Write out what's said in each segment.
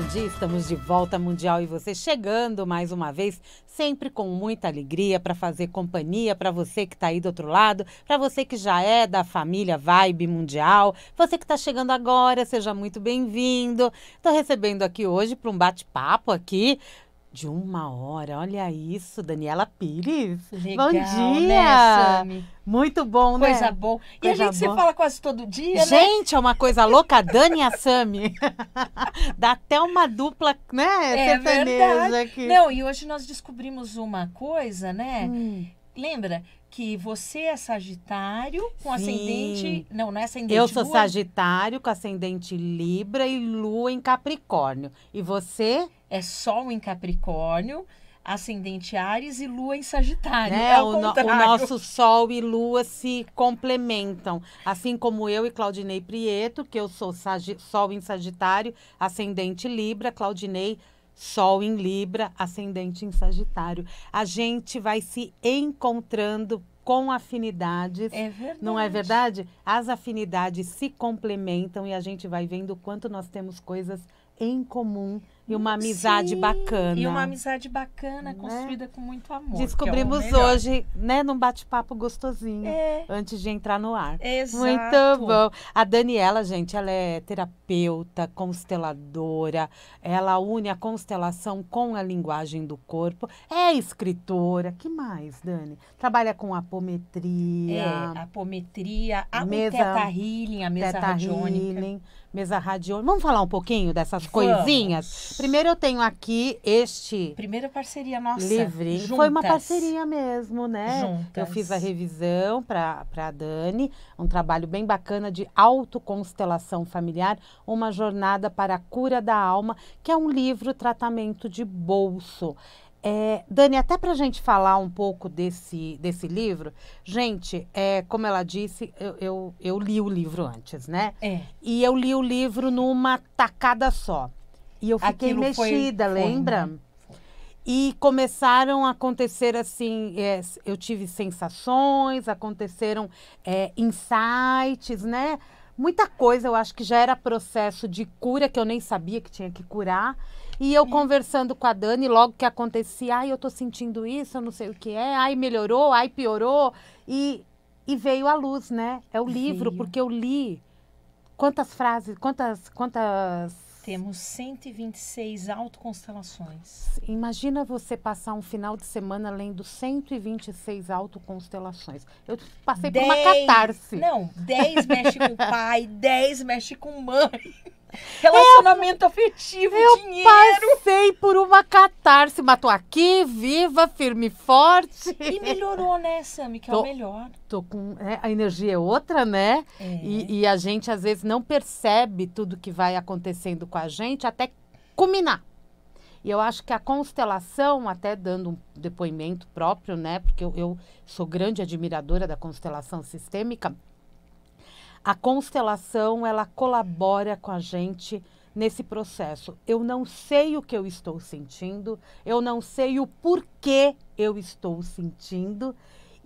bom dia, estamos de volta Mundial e você chegando mais uma vez, sempre com muita alegria para fazer companhia para você que está aí do outro lado, para você que já é da família Vibe Mundial, você que está chegando agora, seja muito bem-vindo. Estou recebendo aqui hoje para um bate-papo aqui de uma hora. Olha isso, Daniela Pires. Legal, bom né, dia. Né, Muito bom, coisa né? Coisa boa. E a gente boa. se fala quase todo dia, gente, né? Gente, é uma coisa louca, Dani e a Sami. Dá até uma dupla, né? É verdade. Aqui. Não, e hoje nós descobrimos uma coisa, né? Hum. Lembra? que você é Sagitário com Sim. ascendente. Não, não é ascendente. Eu sou lua. Sagitário com ascendente Libra e Lua em Capricórnio. E você? é Sol em Capricórnio, ascendente Ares e Lua em Sagitário. Né? É, é o, no, o, nosso Sol e Lua se complementam. Assim como eu e Claudinei Prieto, que eu sou Sol em Sagitário, ascendente Libra, Claudinei. Sol em Libra, ascendente em Sagitário. A gente vai se encontrando com afinidades. É verdade. Não é verdade? As afinidades se complementam e a gente vai vendo o quanto nós temos coisas em comum e uma amizade Sim, bacana. E uma amizade bacana, né? construída com muito amor. É Descobrimos é hoje, né, num bate-papo gostosinho, é. antes de entrar no ar. Exato. Muito bom. A Daniela, gente, ela é terapeuta, consteladora, ela une a constelação com a linguagem do corpo, é escritora. que mais, Dani? Trabalha com apometria. É, apometria, a mesa, o teta healing, a mesa teta radiônica. Healing mesa rádio. Vamos falar um pouquinho dessas Vamos. coisinhas? Primeiro eu tenho aqui este. Primeira parceria nossa. Livre. Foi uma parceria mesmo, né? Juntas. Eu fiz a revisão para a Dani, um trabalho bem bacana de autoconstelação familiar, uma jornada para a cura da alma, que é um livro tratamento de bolso. É, Dani, até para a gente falar um pouco desse, desse livro, gente, é, como ela disse, eu, eu, eu, li o livro antes, né? É. E eu li o livro numa tacada só. E eu fiquei Aquilo mexida, foi, lembra? Foi, né? E começaram a acontecer assim, é, eu tive sensações, aconteceram é, insights, né? Muita coisa, eu acho que já era processo de cura que eu nem sabia que tinha que curar. E eu conversando com a Dani, logo que acontecia, ai, eu tô sentindo isso, eu não sei o que é, ai, melhorou, ai, piorou. E, e veio a luz, né? É o livro, veio. porque eu li quantas frases, quantas, quantas. Temos 126 autoconstelações. Imagina você passar um final de semana lendo 126 autoconstelações. Eu passei dez... por uma catarse. Não, 10 mexe com o pai, 10 mexe com mãe. Relacionamento eu, afetivo, eu dinheiro. Eu passei por uma catarse, matou aqui, viva, firme e forte. E melhorou, né, Sami, que tô, é o melhor. Tô com, é, a energia é outra, né? É. E, e, a gente, às vezes, não percebe tudo que vai acontecendo com a gente até culminar. E eu acho que a constelação, até dando um depoimento próprio, né? Porque eu, eu sou grande admiradora da constelação sistêmica a constelação ela colabora com a gente nesse processo. Eu não sei o que eu estou sentindo, eu não sei o porquê eu estou sentindo.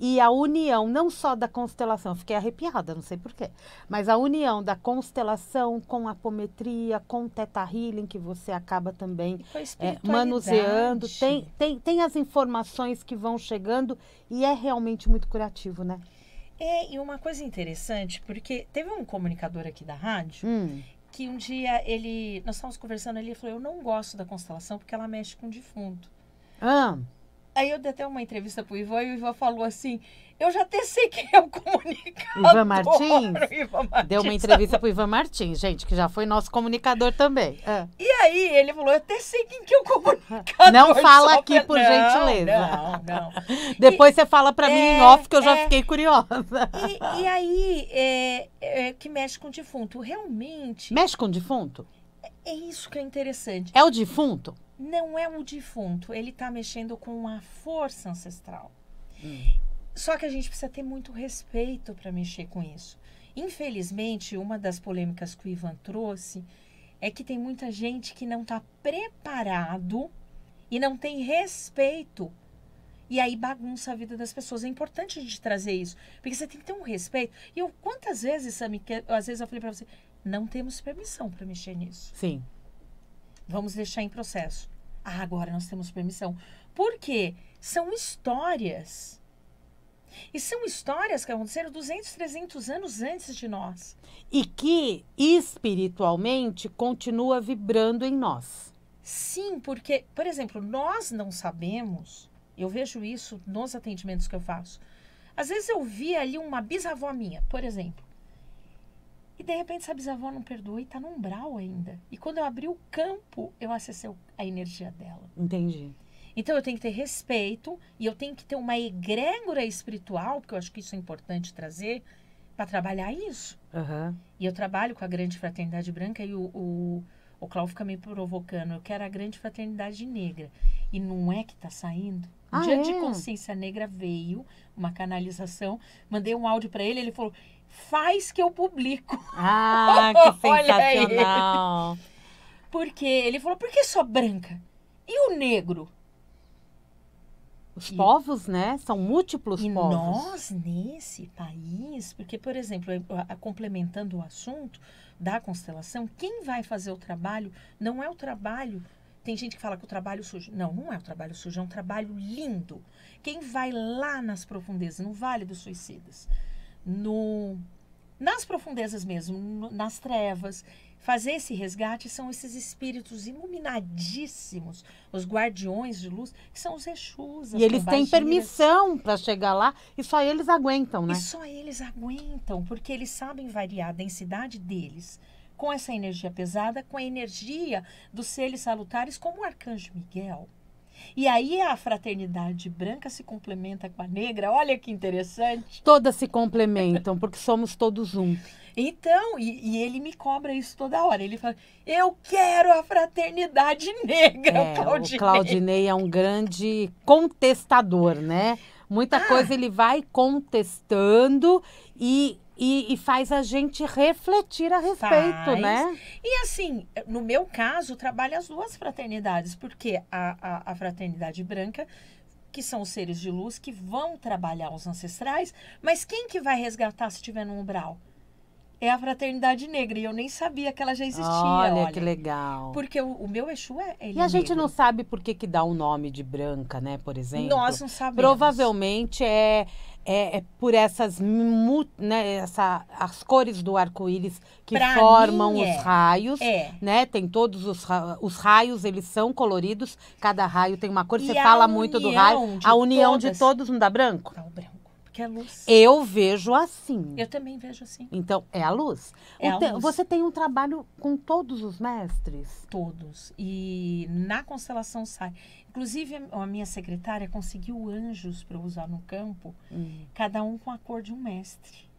E a união, não só da constelação, fiquei arrepiada, não sei porquê, mas a união da constelação com a apometria, com o teta healing, que você acaba também é, manuseando, tem, tem, tem as informações que vão chegando e é realmente muito curativo, né? É, e uma coisa interessante, porque teve um comunicador aqui da rádio hum. que um dia ele. Nós estávamos conversando ali, ele falou: Eu não gosto da constelação porque ela mexe com o defunto. Ah. Aí eu dei até uma entrevista pro Ivan e o Ivan falou assim: eu já até sei quem é o comunicador. Ivan Martins? Ivan Martins deu uma entrevista pro Ivan Martins, gente, que já foi nosso comunicador também. É. E aí ele falou: eu até sei quem que é o comunicador. Não fala aqui, por não, gentileza. Não, não. Depois e, você fala para é, mim em off que eu já é, é. fiquei curiosa. E, e aí, é, é, que mexe com o defunto. Realmente. Mexe com o defunto? É isso que é interessante. É o defunto? não é o defunto, ele está mexendo com a força ancestral. Hum. Só que a gente precisa ter muito respeito para mexer com isso. Infelizmente, uma das polêmicas que o Ivan trouxe é que tem muita gente que não está preparado e não tem respeito. E aí bagunça a vida das pessoas. É importante a gente trazer isso, porque você tem que ter um respeito. E eu, quantas vezes, Sammy, que, às vezes eu falei para você, não temos permissão para mexer nisso. Sim vamos deixar em processo. Ah, agora nós temos permissão. Por quê? São histórias. E são histórias que aconteceram 200, 300 anos antes de nós. E que espiritualmente continua vibrando em nós. Sim, porque, por exemplo, nós não sabemos, eu vejo isso nos atendimentos que eu faço. Às vezes eu vi ali uma bisavó minha, por exemplo, e de repente essa bisavó não perdoou e tá no umbral ainda. E quando eu abri o campo, eu acessei a energia dela. Entendi. Então eu tenho que ter respeito e eu tenho que ter uma egrégora espiritual, porque eu acho que isso é importante trazer, para trabalhar isso. Uhum. E eu trabalho com a grande fraternidade branca e o, o, o Cláudio fica me provocando. Eu quero a grande fraternidade negra. E não é que tá saindo. O ah, Dia é? de Consciência Negra veio, uma canalização. Mandei um áudio para ele, ele falou: faz que eu publico. Ah, que sensacional. Porque ele falou, por que só branca? E o negro? Os e, povos, né? São múltiplos e povos. Nós, nesse país, porque, por exemplo, complementando o assunto da constelação, quem vai fazer o trabalho não é o trabalho. Tem gente que fala que o trabalho sujo. Não, não é o trabalho sujo, é um trabalho lindo. Quem vai lá nas profundezas, no Vale dos Suicidas, no nas profundezas mesmo, nas trevas. Fazer esse resgate são esses espíritos iluminadíssimos, os guardiões de luz, que são os Exus. e eles têm permissão para chegar lá e só eles aguentam, né? E só eles aguentam, porque eles sabem variar a densidade deles com essa energia pesada, com a energia dos seres salutares, como o arcanjo Miguel. E aí a fraternidade branca se complementa com a negra. Olha que interessante. Todas se complementam, porque somos todos um. Então, e, e, ele me cobra isso toda hora. Ele fala: Eu quero a fraternidade negra, é, o Claudinei. O Claudinei é um grande contestador, né? Muita ah. coisa ele vai contestando e e, e, faz a gente refletir a respeito, faz. né? E assim, no meu caso, trabalha as duas fraternidades, porque a, a, a, fraternidade branca, que são os seres de luz que vão trabalhar os ancestrais, mas quem que vai resgatar se tiver no umbral? é a Fraternidade Negra. E eu nem sabia que ela já existia. Olha, olha. que legal. Porque o, o meu Exu é. e é a negro. gente não sabe por que, que dá o um nome de branca, né? Por exemplo. Nós não sabemos. Provavelmente é. É, é, por essas né, essa, as cores do arco-íris que pra formam é. os raios, é. né? Tem todos os, os raios, eles são coloridos, cada raio tem uma cor. E Você fala muito do raio. A união todas. de todos não dá branco? Dá o branco. Porque é a luz. Eu vejo assim. Eu também vejo assim. Então, é a luz. É a te, então, luz. Você tem um trabalho com todos os mestres? Todos. E na constelação sai. Inclusive, a minha secretária conseguiu anjos para usar no campo, hum. cada um com a cor de um mestre.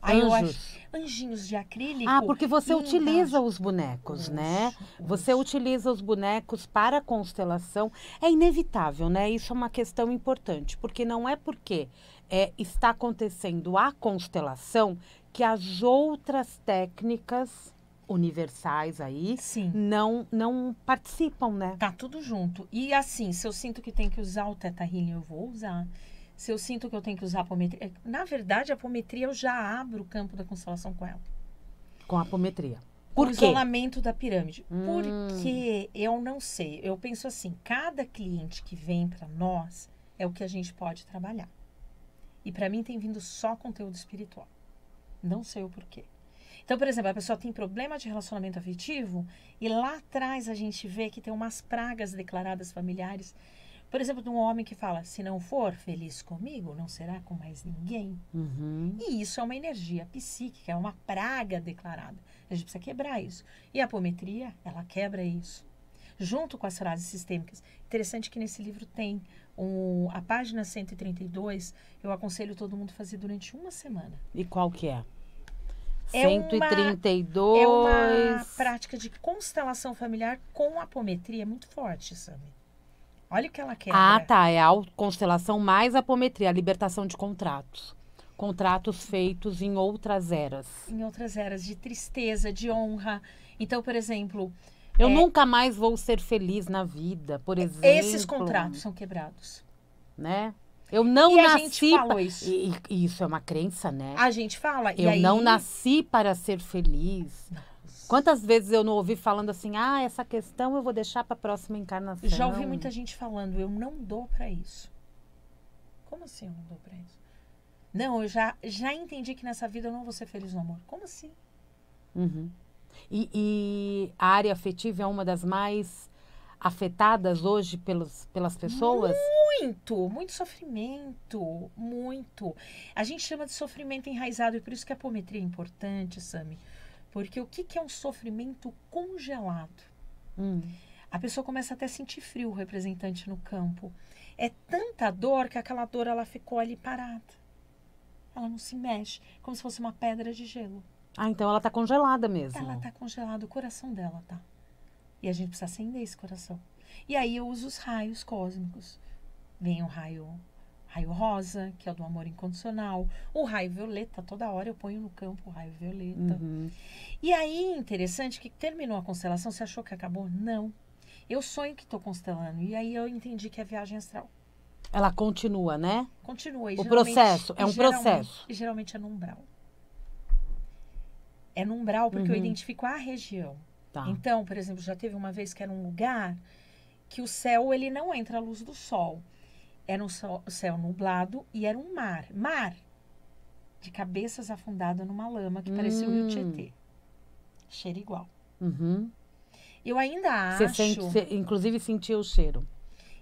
Aí anjos. eu acho anjinhos de acrílico. Ah, porque você utiliza os bonecos, anjo, né? Anjo. Você utiliza os bonecos para a constelação. É inevitável, né? Isso é uma questão importante, porque não é porque é, está acontecendo a constelação que as outras técnicas universais aí Sim. não não participam, né? Tá tudo junto. E assim, se eu sinto que tem que usar o teta healing, eu vou usar. Se eu sinto que eu tenho que usar a apometria, é, na verdade a apometria eu já abro o campo da constelação com ela. Com a apometria. Por o quê? isolamento da pirâmide. Hum. Porque eu não sei. Eu penso assim, cada cliente que vem para nós é o que a gente pode trabalhar. E para mim tem vindo só conteúdo espiritual. Não sei o porquê. Então, por exemplo, a pessoa tem problema de relacionamento afetivo e lá atrás a gente vê que tem umas pragas declaradas familiares. Por exemplo, de um homem que fala: se não for feliz comigo, não será com mais ninguém. Uhum. E isso é uma energia psíquica, é uma praga declarada. A gente precisa quebrar isso. E a apometria, ela quebra isso. Junto com as frases sistêmicas. Interessante que nesse livro tem um, a página 132, eu aconselho todo mundo a fazer durante uma semana. E qual que é? É 132. É uma, é uma prática de constelação familiar com apometria muito forte, sabe Olha o que ela quer. Ah, tá. É a constelação mais apometria, a libertação de contratos. Contratos feitos em outras eras. Em outras eras, de tristeza, de honra. Então, por exemplo, eu é, nunca mais vou ser feliz na vida, por exemplo. Esses contratos são quebrados. Né? Eu não e nasci. A pra... isso. E, e isso é uma crença, né? A gente fala. Eu aí... não nasci para ser feliz. Nossa. Quantas vezes eu não ouvi falando assim, ah, essa questão eu vou deixar para a próxima encarnação. Já ouvi muita gente falando, eu não dou para isso. Como assim eu não dou para isso? Não, eu já, já entendi que nessa vida eu não vou ser feliz no amor. Como assim? Uhum. E, e a área afetiva é uma das mais afetadas hoje pelos, pelas pessoas? Muito, muito sofrimento, muito. A gente chama de sofrimento enraizado e por isso que a apometria é importante, Sami. Porque o que, que é um sofrimento congelado? Hum. A pessoa começa até a sentir frio, o representante no campo. É tanta dor que aquela dor ela ficou ali parada. Ela não se mexe, como se fosse uma pedra de gelo. Ah, então ela tá congelada mesmo. Ela tá congelada, o coração dela tá. E a gente precisa acender esse coração. E aí eu uso os raios cósmicos. Vem o raio raio rosa, que é o do amor incondicional, o raio violeta, toda hora eu ponho no campo o raio violeta. Uhum. E aí, interessante que terminou a constelação, você achou que acabou? Não. Eu sonho que estou constelando. E aí eu entendi que é viagem astral. Ela continua, né? Continua. o processo, é um processo. E geralmente é numbral. umbral é no umbral, porque uhum. eu identifico a região. Tá. Então, por exemplo, já teve uma vez que era um lugar que o céu ele não entra a luz do sol. Era um sol, céu nublado e era um mar. Mar de cabeças afundada numa lama que hum. parecia o Rio hum. Tietê. Cheiro igual. Uhum. Eu ainda acho... acho. Sente, inclusive sentia o cheiro.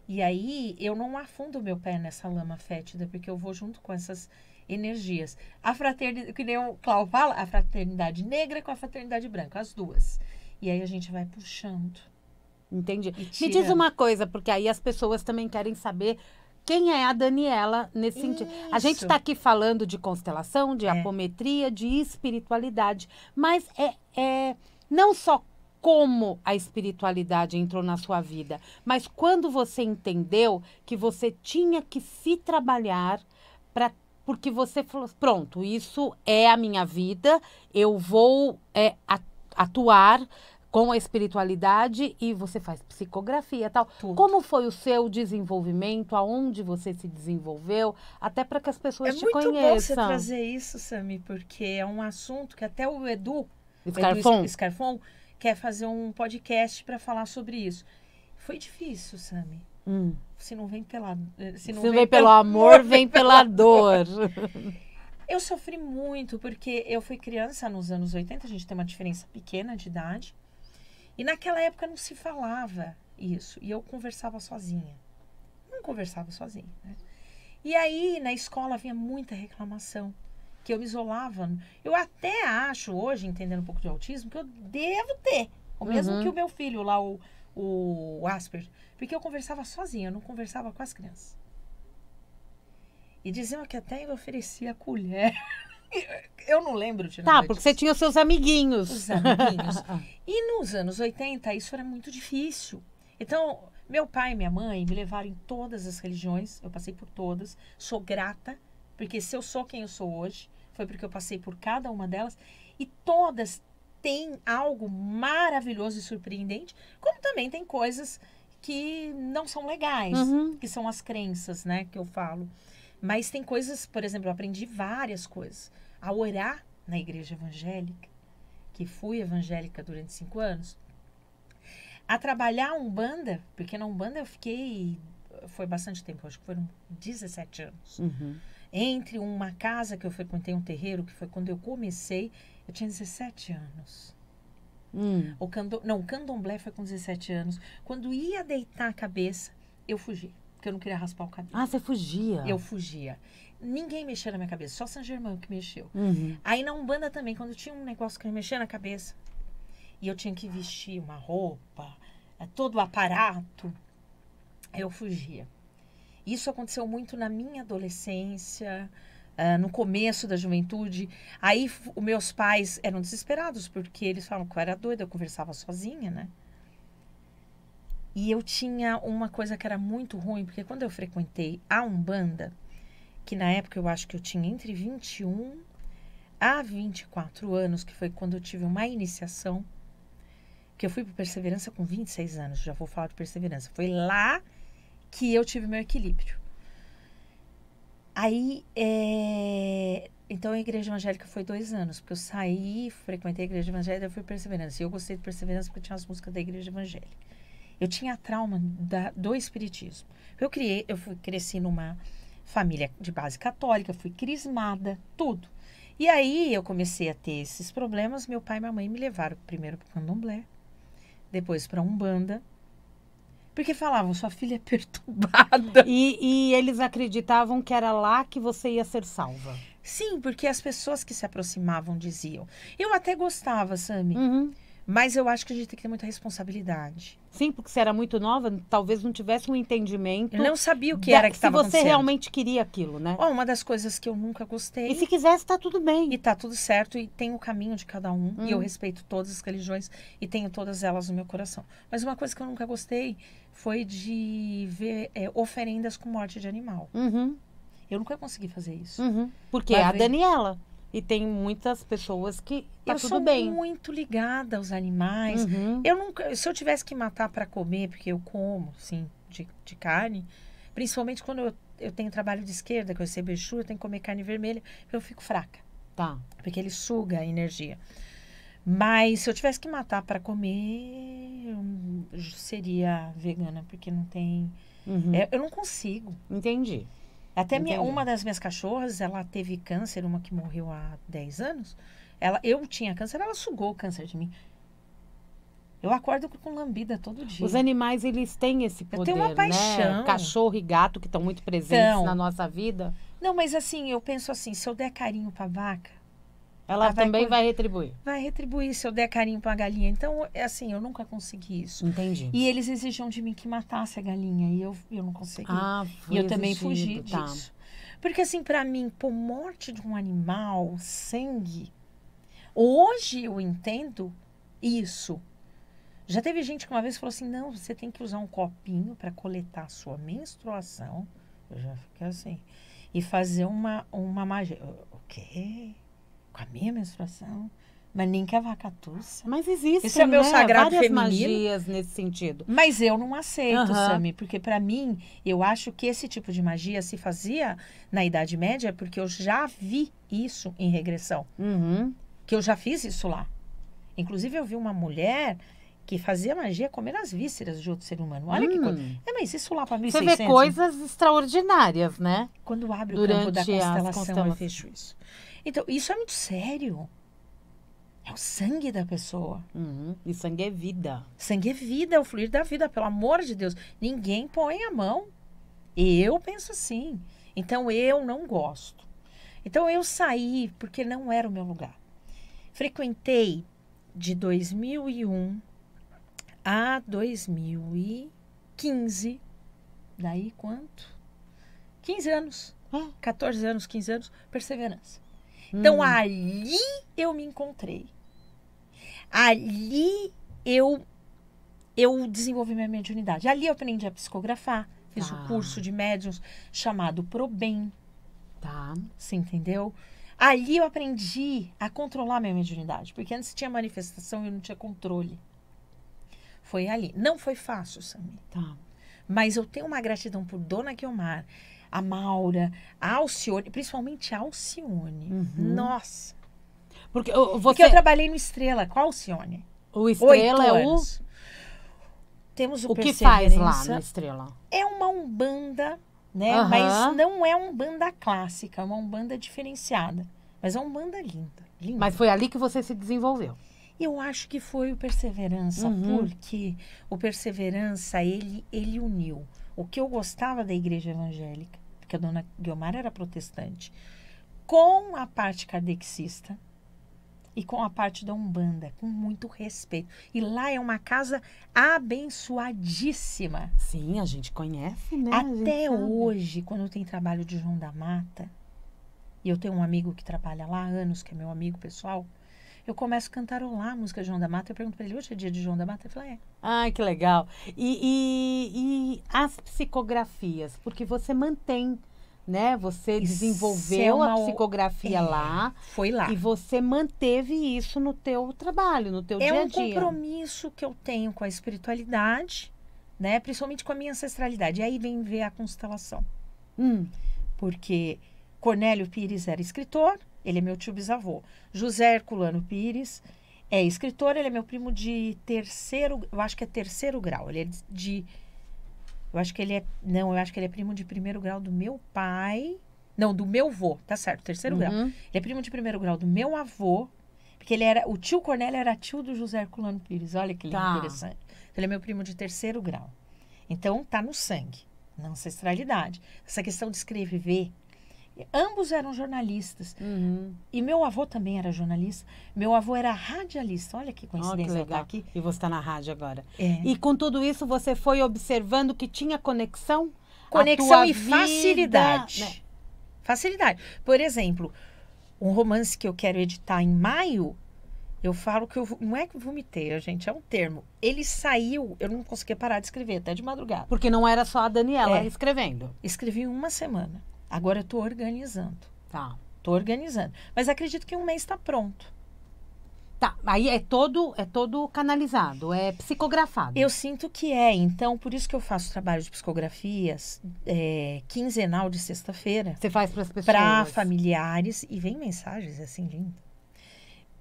E aí eu não afundo meu pé nessa lama fétida, porque eu vou junto com essas energias. A fraternidade, que nem o Clau fala, a fraternidade negra com a fraternidade branca, as duas. E aí a gente vai puxando. Entendi. Me diz uma coisa, porque aí as pessoas também querem saber quem é a Daniela nesse Isso. sentido. A gente está aqui falando de constelação, de é. apometria, de espiritualidade, mas é, é não só como a espiritualidade entrou na sua vida, mas quando você entendeu que você tinha que se trabalhar para porque você falou: assim, pronto, isso é a minha vida, eu vou é, atuar com a espiritualidade e você faz psicografia tal. Tudo. Como foi o seu desenvolvimento? Aonde você se desenvolveu? Até para que as pessoas é te conheçam. É muito bom você trazer isso, Sami, porque é um assunto que até o Edu Scarfon, Edu Scarfon quer fazer um podcast para falar sobre isso. Foi difícil, Sami. Hum. Se não vem pela. Eh, se não, se vem, vem, pelo amor, vem pela, pela dor. Eu sofri muito porque eu fui criança nos anos 80, a gente tem uma diferença pequena de idade. E naquela época não se falava isso. E eu conversava sozinha. Não conversava sozinha, né? E aí, na escola, havia muita reclamação. Que eu me isolava. Eu até acho, hoje, entendendo um pouco de autismo, que eu devo ter. O mesmo uhum. que o meu filho lá, o o Asperger, porque eu conversava sozinha, eu não conversava com as crianças. E diziam que até eu oferecia colher. Eu não lembro de tá, nada. Tá, porque disso. você tinha os seus amiguinhos. Os amiguinhos. e nos anos 80 isso era muito difícil. Então, meu pai e minha mãe me levaram em todas as religiões, eu passei por todas, sou grata, porque se eu sou quem eu sou hoje, foi porque eu passei por cada uma delas, e todas tem algo maravilhoso e surpreendente, como também tem coisas que não são legais, uhum. que são as crenças, né, que eu falo. Mas tem coisas, por exemplo, eu aprendi várias coisas. A orar na igreja evangélica, que fui evangélica durante cinco anos, a trabalhar Umbanda, porque na Umbanda eu fiquei. Foi bastante tempo, acho que foram 17 anos. Uhum. Entre uma casa que eu frequentei, um terreiro, que foi quando eu comecei, eu tinha 17 anos. Hum. O candom... Não, o candomblé foi com 17 anos. Quando ia deitar a cabeça, eu fugi. Porque eu não queria raspar o cabelo. Ah, você fugia? Eu fugia. Ninguém mexia na minha cabeça, só San Germão que mexeu. Uhum. Aí na Umbanda também, quando tinha um negócio que me mexia na cabeça, e eu tinha que vestir uma roupa, eh, todo o aparato, eu fugia. Isso aconteceu muito na minha adolescência, ah, no começo da juventude. Aí os meus pais eram desesperados, porque eles falavam que eu era doida, eu conversava sozinha, né? E eu tinha uma coisa que era muito ruim, porque quando eu frequentei a Umbanda, que na época eu acho que eu tinha entre 21 a 24 anos, que foi quando eu tive uma iniciação, que eu fui para Perseverança com 26 anos, já vou falar de Perseverança. Foi lá que eu tive meu equilíbrio. Aí, é... então a igreja evangélica foi dois anos, porque eu saí, frequentei a igreja evangélica e fui perseverança. E eu gostei de perseverança porque tinha as músicas da igreja evangélica. Eu tinha trauma da, do espiritismo. Eu criei, eu fui, cresci numa família de base católica, fui crismada, tudo. E aí eu comecei a ter esses problemas. Meu pai e minha mãe me levaram primeiro para o candomblé, depois para umbanda, porque falavam, sua filha é perturbada. E, e, eles acreditavam que era lá que você ia ser salva. Sim, porque as pessoas que se aproximavam diziam. Eu até gostava, Sami. Uhum. Mas eu acho que a gente tem que ter muita responsabilidade. Sim, porque você era muito nova, talvez não tivesse um entendimento. Eu não sabia o que da, era que estava acontecendo. Se você realmente queria aquilo, né? Oh, uma das coisas que eu nunca gostei. E se quisesse, tá tudo bem. E tá tudo certo, e tem o caminho de cada um. Hum. E eu hum. respeito todas as religiões e tenho todas elas no meu coração. Mas uma coisa que eu nunca gostei foi de ver é, oferendas com morte de animal. Uhum. Eu nunca consegui fazer isso. Uhum. Porque é a Daniela. E tem muitas pessoas que tá eu tudo bem. Eu sou muito ligada aos animais. Uhum. Eu nunca, se eu tivesse que matar para comer, porque eu como, sim, de, de carne, principalmente quando eu, eu tenho trabalho de esquerda, que eu sei bexu, eu tenho que comer carne vermelha, eu fico fraca. Tá. Porque ele suga a energia. Mas se eu tivesse que matar para comer, eu seria vegana, porque não tem. Uhum. É, eu não consigo. Entendi. Até minha, uma das minhas cachorras, ela teve câncer, uma que morreu há 10 anos. Ela, eu tinha câncer, ela sugou o câncer de mim. Eu acordo com lambida todo dia. Os animais, eles têm esse poder, Eu tenho uma né? paixão. Né? Cachorro e gato, que estão muito presentes então, na nossa vida. Não, mas assim, eu penso assim, se eu der carinho pra vaca, ela, ah, também vai, vai, retribuir. Vai retribuir se eu der carinho para a galinha. Então, é assim, eu nunca consegui isso. Entendi. E eles exigiam de mim que matasse a galinha e eu, eu não consegui. Ah, e eu também fugi tá. disso. Porque assim, para mim, por morte de um animal, sangue, hoje eu entendo isso. Já teve gente que uma vez falou assim: "Não, você tem que usar um copinho para coletar a sua menstruação". Eu já fiquei assim. E fazer uma uma magia. O quê? com a minha menstruação. vaca tussa. Mas existe, Isso é meu né, sagrado Várias feminino. magias nesse sentido. Mas eu não aceito, uhum. Sami, porque para mim, eu acho que esse tipo de magia se fazia na Idade Média porque eu já vi isso em regressão. Uhum. Que eu já fiz isso lá. Inclusive, eu vi uma mulher que fazia magia comer as vísceras de outro ser humano. Olha hum. que coisa. É, mas isso lá para 1600... Você vê coisas extraordinárias, né? Quando abre Durante o campo da constelação, eu fecho isso. Então, isso é muito sério. É o sangue da pessoa. Uhum. E sangue é vida. Sangue é vida, é o fluir da vida, pelo amor de Deus. Ninguém põe a mão. Eu penso assim. Então eu não gosto. Então eu saí porque não era o meu lugar. Frequentei de 2001 a 2015. Daí quanto? 15 anos. 14 ah. anos, 15 anos. Perseverança. Então, hum. Então ali eu me encontrei. Ali eu eu desenvolvi minha mediunidade. Ali eu aprendi a psicografar, fiz tá. um curso de médiums chamado Probem. Tá. Você entendeu? Ali eu aprendi a controlar minha mediunidade, porque antes tinha manifestação e eu não tinha controle. Foi ali. Não foi fácil, Samir. Tá. Mas eu tenho uma gratidão por Dona Guiomar a Maura, a Alcione, principalmente a Alcione. Uhum. Nossa. Porque, você... Porque eu trabalhei no Estrela, qual Alcione? O Estrela é o. Temos o, o que faz lá na Estrela? É uma umbanda, né? Uhum. Mas não é umbanda clássica, é uma umbanda diferenciada. Mas é uma umbanda linda, linda. Mas foi ali que você se desenvolveu. Eu acho que foi o Perseverança, uhum. porque o Perseverança, ele, ele uniu o que eu gostava da igreja evangélica porque a dona Guiomar era protestante, com a parte kardecista e com a parte da Umbanda, com muito respeito. E lá é uma casa abençoadíssima. Sim, a gente conhece, né? Até hoje, quando tem trabalho de João da Mata, e eu tenho um amigo que trabalha lá há anos, que é meu amigo pessoal, eu começo a cantarolar a música de João da Mata. Eu pergunto para ele, hoje é dia de João da Mata? Ele fala, é. Ai, que legal. E, e, e as psicografias, porque você mantém né? Você isso desenvolveu é uma... a psicografia é, lá. Foi lá. E você manteve isso no teu trabalho, no teu é dia a dia. É um compromisso que eu tenho com a espiritualidade, né? Principalmente com a minha ancestralidade. E aí vem ver a constelação. Hum. Porque Cornélio Pires era escritor, ele é meu tio bisavô. José Herculano Pires é escritor, ele é meu primo de terceiro, eu acho que é terceiro grau. Ele é de eu acho que ele é, não, eu acho que ele é primo de primeiro grau do meu pai. Não, do meu avô, tá certo, terceiro uhum. grau. Ele é primo de primeiro grau do meu avô, porque ele era, o tio Cornélio era tio do José Herculano Pires. Olha que tá. interessante. Então, ele é meu primo de terceiro grau. Então tá no sangue, na ancestralidade. Essa questão de escrever Ambos eram jornalistas. Uhum. E meu avô também era jornalista. Meu avô era radialista. Olha que coincidência. Oh, tá? que legal. aqui. E você está na rádio agora. É. E com tudo isso, você foi observando que tinha conexão? Conexão e vida, facilidade. Né? Facilidade. Por exemplo, um romance que eu quero editar em maio, eu falo que eu não é que vomitei, gente, é um termo. Ele saiu, eu não conseguia parar de escrever até de madrugada. Porque não era só a Daniela é, escrevendo. Escrevi uma semana. Agora eu estou organizando. Tá. Estou organizando. Mas acredito que um mês está pronto. Tá, aí é todo é todo canalizado, é psicografado. Eu sinto que é, então por isso que eu faço trabalho de psicografias é, quinzenal de sexta-feira. Você faz para as pessoas? Para familiares e vem mensagens é assim lindo.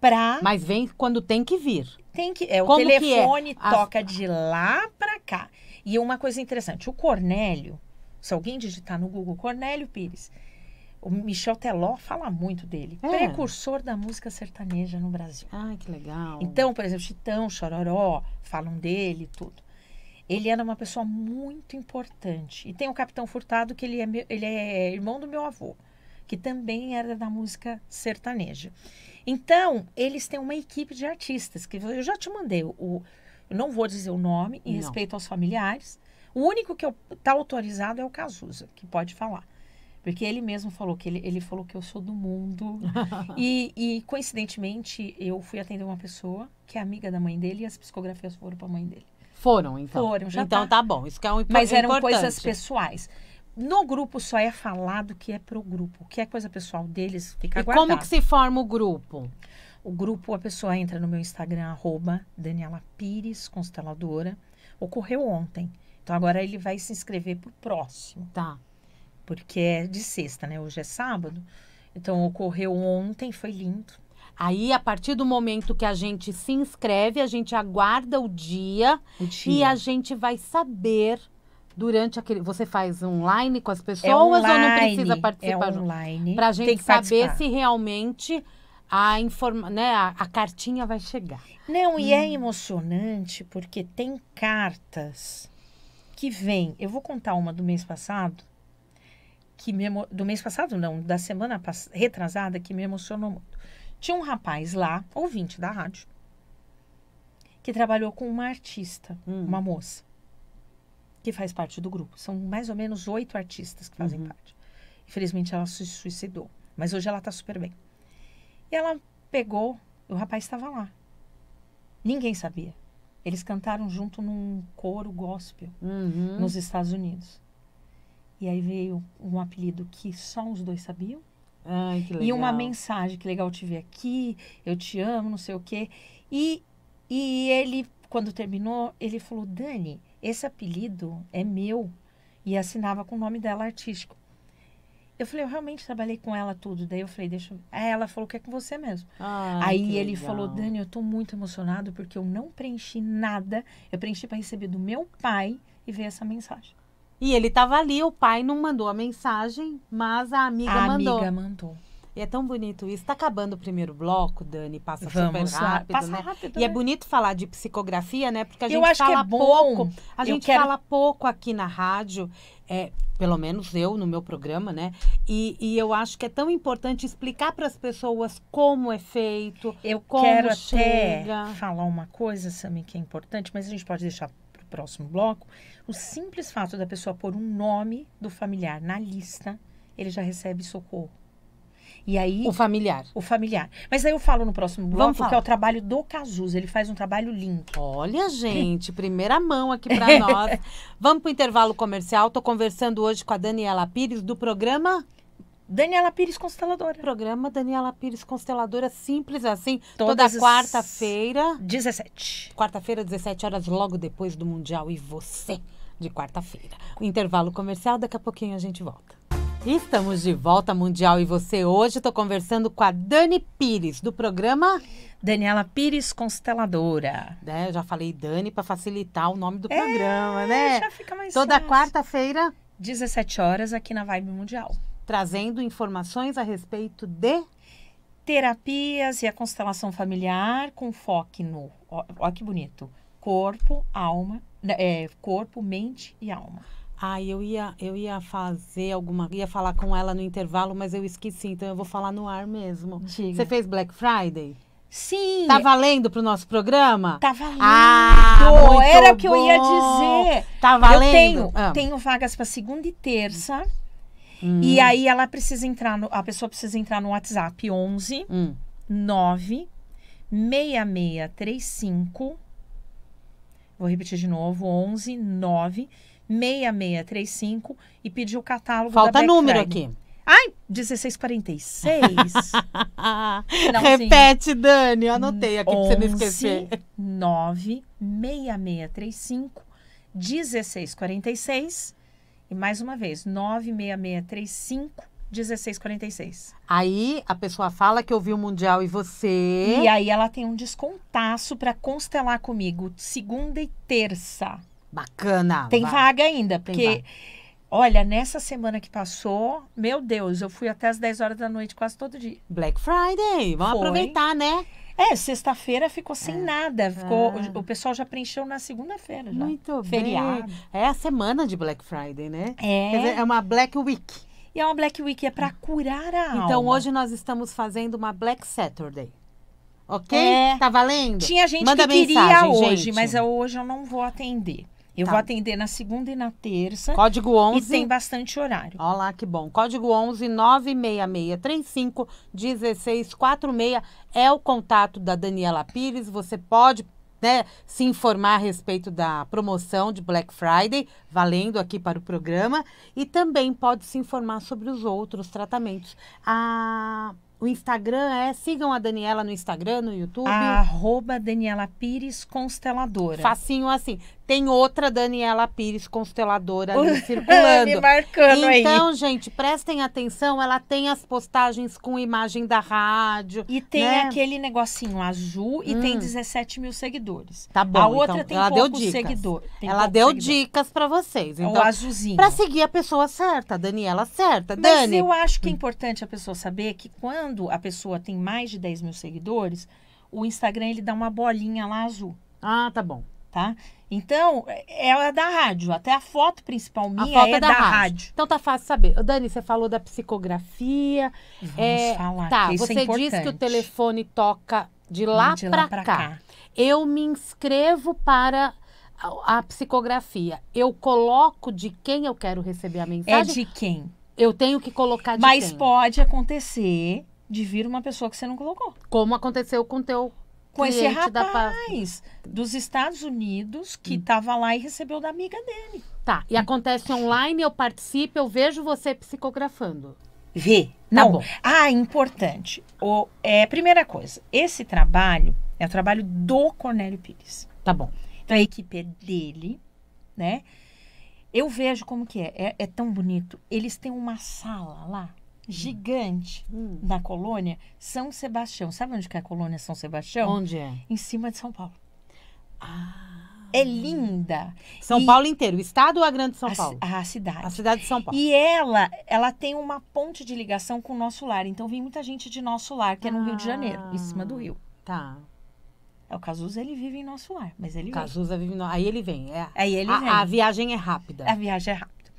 Pra... Mas vem quando tem que vir. Tem que é o Como é? telefone é? toca as... de lá para cá. E uma coisa interessante, o Cornélio se alguém digitar no Google Cornélio Pires, o Michel Teló fala muito dele. É. Precursor da música sertaneja no Brasil. Ah, que legal. Então, por exemplo, Chitão, Chororó, falam dele tudo. Ele era uma pessoa muito importante. E tem o Capitão Furtado, que ele é, meu, ele é irmão do meu avô, que também era da música sertaneja. Então, eles têm uma equipe de artistas, que eu já te mandei o. Eu não vou dizer o nome, em não. respeito aos familiares, o único que está autorizado é o Cazuza, que pode falar. Porque ele mesmo falou que ele, ele falou que eu sou do mundo. e, e, coincidentemente, eu fui atender uma pessoa que é amiga da mãe dele e as psicografias foram para a mãe dele. Foram, então. Foram, já Então tá, tá bom, isso que é um Mas é eram importante. coisas pessoais. No grupo só é falado que é pro grupo, o que é coisa pessoal deles, fica e como que se forma o grupo? O grupo, a pessoa entra no meu Instagram, arroba Daniela Pires, consteladora. Ocorreu ontem. Então agora ele vai se inscrever para o próximo. Tá. Porque é de sexta, né? Hoje é sábado. Então ocorreu ontem, foi lindo. Aí, a partir do momento que a gente se inscreve, a gente aguarda o dia, o dia. e a gente vai saber durante aquele. Você faz online com as é pessoas é online, ou não precisa é participar? É online. Para a gente saber participar. se realmente a, informa, né, a, a, cartinha vai chegar. Não, e é hum. emocionante porque tem cartas que vem. Eu vou contar uma do mês passado, que me do mês passado não, da semana retrasada, que me emocionou muito. Tinha um rapaz lá, ouvinte da rádio, que trabalhou com uma artista, hum. uma moça, que faz parte do grupo. São mais ou menos oito artistas que fazem uhum. parte. Infelizmente, ela se suicidou, mas hoje ela está super bem. E ela pegou, o rapaz estava lá. Ninguém sabia. Eles cantaram junto num coro gospel uhum. nos Estados Unidos. E aí veio um apelido que só os dois sabiam. Ai, e uma mensagem, que legal te ver aqui, eu te amo, não sei o quê. E, e ele, quando terminou, ele falou, Dani, esse apelido é meu. E assinava com o nome dela artístico. Eu falei, eu realmente trabalhei com ela tudo. Daí eu falei, deixa. Aí ela falou que é com você mesmo. Ah, aí ele legal. falou, Dani, eu tô muito emocionado porque eu não preenchi nada. Eu preenchi para receber do meu pai e ver essa mensagem. E ele tava ali, o pai não mandou a mensagem, mas a amiga a mandou. A amiga mandou. E é tão bonito isso. Tá acabando o primeiro bloco, Dani, passa Vamos super rápido, lá. Passa né? rápido. E é né? é bonito falar de psicografia, né? Porque a gente é fala é pouco. A gente quero... fala pouco aqui na rádio é pelo menos eu no meu programa, né? E, e eu acho que é tão importante explicar para as pessoas como é feito. Eu quero chega. até falar uma coisa, Sami, que é importante, mas a gente pode deixar para o próximo bloco. O simples fato da pessoa pôr um nome do familiar na lista, ele já recebe socorro. E aí o familiar. O familiar. Mas aí eu falo no próximo bloco Vamos que é o trabalho do Cazuza, ele faz um trabalho lindo. Olha, gente, primeira mão aqui para é. nós. Vamos para o intervalo comercial. Estou conversando hoje com a Daniela Pires do programa Daniela Pires Consteladora. Programa Daniela Pires Consteladora, simples assim, Todas toda quarta-feira. 17. Quarta-feira, 17 horas, logo depois do Mundial. E você, de quarta-feira. intervalo comercial, daqui a pouquinho a gente volta. Estamos de volta mundial e você hoje estou conversando com a Dani Pires do programa Daniela Pires Consteladora. Né, eu já falei Dani para facilitar o nome do é, programa, né? Já fica mais Toda quarta-feira, 17 horas aqui na Vibe Mundial, trazendo informações a respeito de terapias e a constelação familiar com foco no, olha que bonito, corpo, alma, né, é, corpo, mente e alma. Ah, eu ia, eu ia fazer alguma. ia falar com ela no intervalo, mas eu esqueci, então eu vou falar no ar mesmo. Diga. Você fez Black Friday? Sim. Tá valendo pro nosso programa? Tá valendo. Ah, muito era o que eu ia dizer. Tá valendo. Eu tenho, ah. tenho vagas para segunda e terça. Hum. E aí ela precisa entrar no, a pessoa precisa entrar no WhatsApp 11 hum. 9 6635 Vou repetir de novo, 11 9 6635 e pedir o catálogo Falta número aqui. Ai, 1646. não, Repete, Dani, eu anotei aqui para você não esquecer. 96635 1646. E mais uma vez, 96635 1646. Aí a pessoa fala que ouviu o Mundial e você. E aí ela tem um descontaço para constelar comigo segunda e terça. Bacana. Tem vai. vaga ainda, porque. Vaga. Olha, nessa semana que passou, meu Deus, eu fui até as 10 horas da noite quase todo dia. Black Friday, vamos Foi. aproveitar, né? É, sexta-feira ficou sem é. nada. Ficou, é. o, pessoal já preencheu na segunda-feira. Muito Feriado. bem. É a semana de Black Friday, né? É. Dizer, é uma Black Week. E é uma Black Week, é para curar a então, alma. Então, hoje nós estamos fazendo uma Black Saturday. Ok? É. Tá valendo? Tinha gente Manda que queria mensagem, hoje, gente. mas hoje eu não vou atender. Eu tá. vou atender na segunda e na terça. Código 11. E tem bastante horário. Olha lá, que bom. Código 11 96635 1646 é o contato da Daniela Pires. Você pode né, se informar a respeito da promoção de Black Friday, valendo aqui para o programa, e também pode se informar sobre os outros tratamentos. A, o Instagram é, sigam a Daniela no Instagram, no YouTube. Arroba Daniela Pires Consteladora. Facinho assim tem outra Daniela Pires consteladora ali circulando. Me marcando então, aí. gente, prestem atenção, ela tem as postagens com imagem da rádio. E tem né? aquele negocinho azul e hum. tem 17 mil seguidores. Tá bom. A outra então, tem ela deu dicas. ela deu seguidor. dicas para vocês. Então, o azulzinho. Para seguir a pessoa certa, a Daniela certa. Mas Dani. eu acho que é importante a pessoa saber que quando a pessoa tem mais de 10 mil seguidores, o Instagram ele dá uma bolinha lá azul. Ah, tá bom. Tá? Então, ela é da rádio. Até a foto principal minha a foto é, é da, da rádio. rádio. Então tá fácil saber. Dani, você falou da psicografia. Vamos é, falar. Tá, é você é diz que o telefone toca de lá para cá. cá. Eu me inscrevo para a, psicografia. Eu coloco de quem eu quero receber a é mensagem. É de quem? Eu tenho que colocar de Mas quem? pode acontecer de vir uma pessoa que você não colocou. Como aconteceu com teu com esse rapaz dos Estados Unidos que estava hum. lá e recebeu da amiga dele. Tá. E acontece online, eu participo, eu vejo você psicografando. Vê. Tá Não. Tá bom. Ah, importante. O, é, primeira coisa, esse trabalho é o trabalho do Cornélio Pires. Tá bom. Então a equipe é dele, né? Eu vejo como que é. é. É, tão bonito. Eles têm uma sala lá gigante hum. na colônia São Sebastião. Sabe onde que é a colônia São Sebastião? Onde é? Em cima de São Paulo. Ah. É linda. São e... Paulo inteiro, o estado ou a grande São a, Paulo? A cidade. A cidade de São Paulo. E ela, ela tem uma ponte de ligação com o nosso lar. Então vem muita gente de nosso lar, que é no Rio de Janeiro, em cima do ah. rio. Tá. É, o Cazuza, ele vive em nosso lar, mas ele Cazuza vem. vive no... Aí ele vem. É... Aí ele a, vem. A viagem é rápida. A viagem é rápida.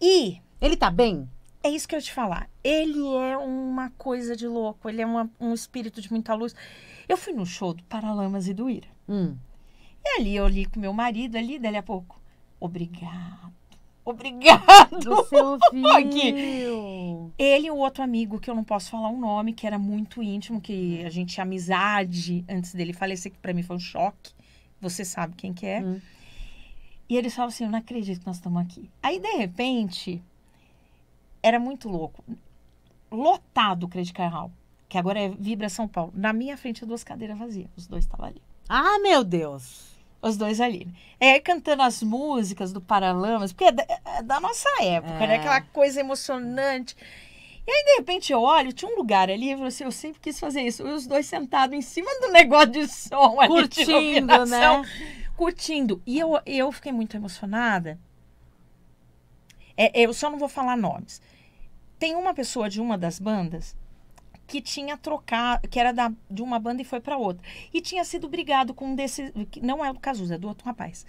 E... Ele tá bem? é isso que eu te falar. Ele é uma coisa de louco, ele é uma, um espírito de muita luz. Eu fui no show do Paralamas e do Ira. Hum. E ali eu li com meu marido ali, dali a pouco. Obrigado. Obrigado. Você ouviu. Aqui. Ele e o outro amigo, que eu não posso falar o um nome, que era muito íntimo, que a gente tinha amizade antes dele falecer, que para mim foi um choque. Você sabe quem que é. Hum. E eles falam assim, eu não acredito que nós estamos aqui. Aí, de repente, era muito louco. Lotado o Credit Card Hall, que agora é Vibra São Paulo. Na minha frente, duas cadeiras vazias. Os dois estavam ali. Ah, meu Deus! Os dois ali. É, cantando as músicas do Paralamas, porque é da, é, é da nossa época, né? é. né? Aquela coisa emocionante. E aí, de repente, eu olho, tinha um lugar ali, eu falei assim, eu sempre quis fazer isso. E os dois sentados em cima do negócio de som ali, Curtindo, né? Curtindo. E eu, eu fiquei muito emocionada. É, eu só não vou falar nomes. Tem uma pessoa de uma das bandas que tinha trocado, que era da, de uma banda e foi para outra. E tinha sido brigado com um desses. não é o do Cazuza, é do outro rapaz.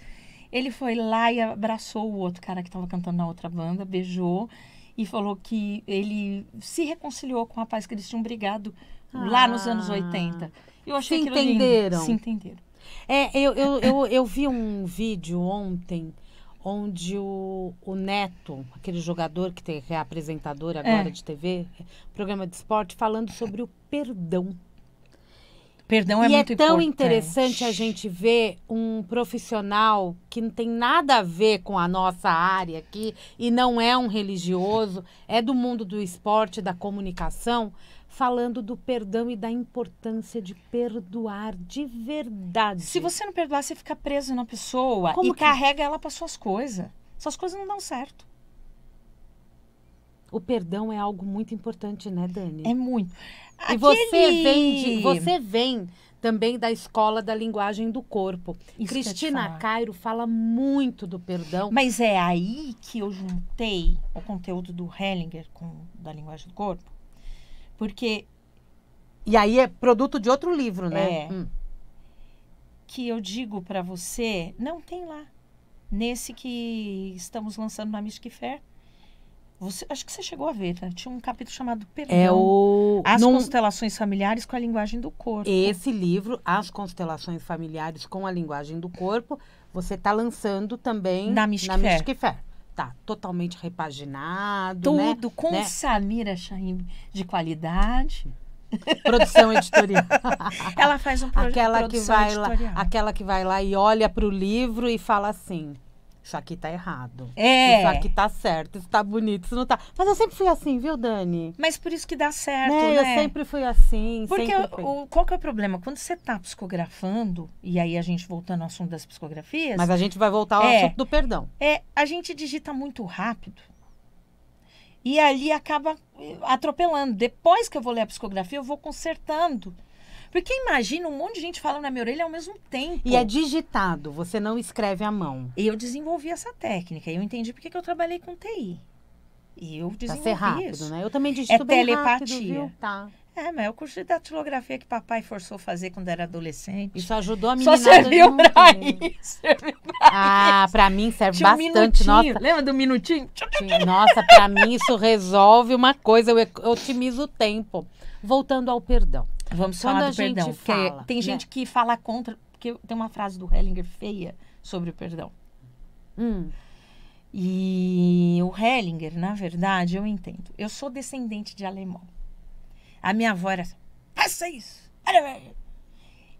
Ele foi lá e abraçou o outro cara que estava cantando na outra banda, beijou e falou que ele se reconciliou com o rapaz que eles tinham brigado ah, lá nos ah. anos 80. Eu achei se entenderam. Lindo. Se entenderam. É, eu, eu, eu, eu vi um vídeo ontem onde o, o Neto, aquele jogador que, tem, que é apresentador é. agora é. de TV, programa de esporte, falando sobre o perdão. Perdão é e é muito é tão importante. interessante a gente ver um profissional que não tem nada a ver com a nossa área aqui e não é um religioso, é do mundo do esporte, da comunicação, falando do perdão e da importância de perdoar de verdade. Se você não perdoar, você fica preso na pessoa Como e que... carrega ela para suas coisas. Suas coisas não dão certo. O perdão é algo muito importante, né, Dani? É muito. Aquele... E você vem, de, você vem também da escola da linguagem do corpo. Isso Cristina Cairo fala muito do perdão. Mas é aí que eu juntei o conteúdo do Hellinger com da linguagem do corpo porque. E aí é produto de outro livro, né? É. Hum. Que eu digo para você, não tem lá. Nesse que estamos lançando na Mystic Fair. Você, acho que você chegou a ver, né? Tinha um capítulo chamado Perdão. É o... As Num... Constelações Familiares com a Linguagem do Corpo. Esse livro, As Constelações Familiares com a Linguagem do Corpo, você está lançando também na Mystic, Fair. Mystic Fair tá totalmente repaginado. Né? Tudo né? com né? Samira Shaim de qualidade. Produção editorial. Ela faz um projeto aquela que vai editorial. lá, Aquela que vai lá e olha para o livro e fala assim: isso aqui tá errado. É. Isso aqui tá certo, isso tá bonito, isso não tá. Mas eu sempre fui assim, viu, Dani? Mas por isso que dá certo, né? né? Eu sempre fui assim. Porque o, o, qual que é o problema? Quando você tá psicografando, e aí a gente voltando ao assunto das psicografias. Mas a gente vai voltar ao é, assunto do perdão. É, a gente digita muito rápido. E ali acaba eh, atropelando. Depois que eu vou ler a psicografia, eu vou consertando. Porque imagina um monte de gente falando na minha orelha ao mesmo tempo. E é digitado, você não escreve à mão. E eu desenvolvi essa técnica. E eu entendi porque que eu trabalhei com TI. E eu desenvolvi pra ser rápido, isso. né? Eu também digito é bem telepatia. rápido, tá. É, mas é o curso de datilografia que papai forçou fazer quando era adolescente. Isso ajudou a menina. Só serviu pra ah, isso. ah, pra mim serve Tinha bastante. Um nossa. Lembra do minutinho? Nossa, pra mim isso resolve uma coisa. Eu otimizo o tempo. Voltando ao perdão. Vamos Quando falar do perdão. Fala, tem né? gente que fala contra, porque tem uma frase do Hellinger feia sobre o perdão. Hum. E o Hellinger, na verdade, eu entendo. Eu sou descendente de alemão. A minha avó era assim, faça isso.